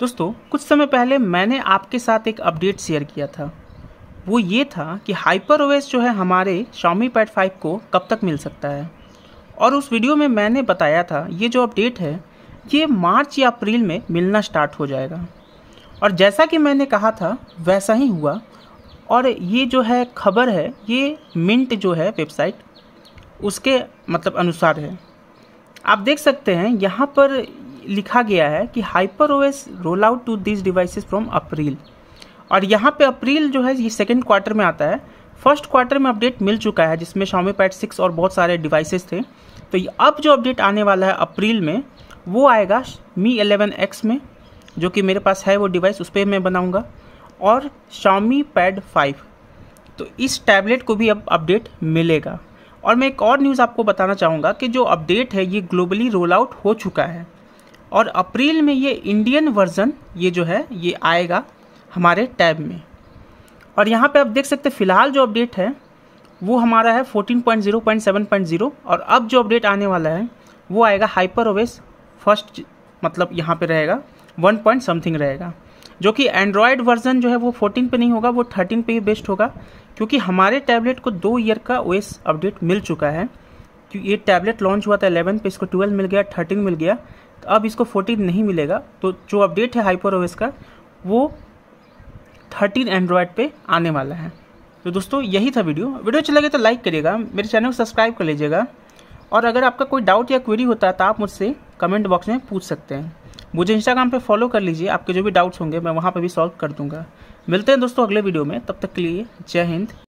दोस्तों कुछ समय पहले मैंने आपके साथ एक अपडेट शेयर किया था वो ये था कि हाइपर ओएस जो है हमारे शॉमी पैड फाइव को कब तक मिल सकता है और उस वीडियो में मैंने बताया था ये जो अपडेट है ये मार्च या अप्रैल में मिलना स्टार्ट हो जाएगा और जैसा कि मैंने कहा था वैसा ही हुआ और ये जो है खबर है ये मिंट जो है वेबसाइट उसके मतलब अनुसार है आप देख सकते हैं यहाँ पर लिखा गया है कि hyper OS roll out to this devices from April और यहाँ पे अप्रैल जो है ये सेकेंड क्वार्टर में आता है फर्स्ट क्वार्टर में अपडेट मिल चुका है जिसमें शॉमी पैड सिक्स और बहुत सारे डिवाइसेस थे तो अब जो अपडेट आने वाला है अप्रैल में वो आएगा मी एलेवन एक्स में जो कि मेरे पास है वो डिवाइस उस पर मैं बनाऊँगा और शामी पैड फाइव तो इस टैबलेट को भी अब अपडेट मिलेगा और मैं एक और न्यूज़ आपको बताना चाहूँगा कि जो अपडेट है ये ग्लोबली रोल आउट हो चुका है और अप्रैल में ये इंडियन वर्जन ये जो है ये आएगा हमारे टैब में और यहाँ पे आप देख सकते हैं फ़िलहाल जो अपडेट है वो हमारा है 14.0.7.0 और अब जो अपडेट आने वाला है वो आएगा हाइपर ओवेस फर्स्ट मतलब यहाँ पे रहेगा वन पॉइंट समथिंग रहेगा जो कि एंड्रॉयड वर्जन जो है वो 14 पे नहीं होगा वो 13 पे ही बेस्ट होगा क्योंकि हमारे टैबलेट को दो ईयर का ओएस अपडेट मिल चुका है ये टैबलेट लॉन्च हुआ था एलेवन पे इसको ट्वेल्व मिल गया थर्टीन मिल गया तो अब इसको फोर्टीन नहीं मिलेगा तो जो अपडेट है हाइपर ओवेस का वो थर्टीन एंड्रॉयड पे आने वाला है तो दोस्तों यही था वीडियो वीडियो अच्छा लगे तो लाइक करिएगा मेरे चैनल को सब्सक्राइब कर लीजिएगा और अगर आपका कोई डाउट या क्वेरी होता है तो आप मुझसे कमेंट बॉक्स में पूछ सकते हैं मुझे इंस्टाग्राम पे फॉलो कर लीजिए आपके जो भी डाउट्स होंगे मैं वहाँ पर भी सॉल्व कर दूंगा मिलते हैं दोस्तों अगले वीडियो में तब तक के लिए जय हिंद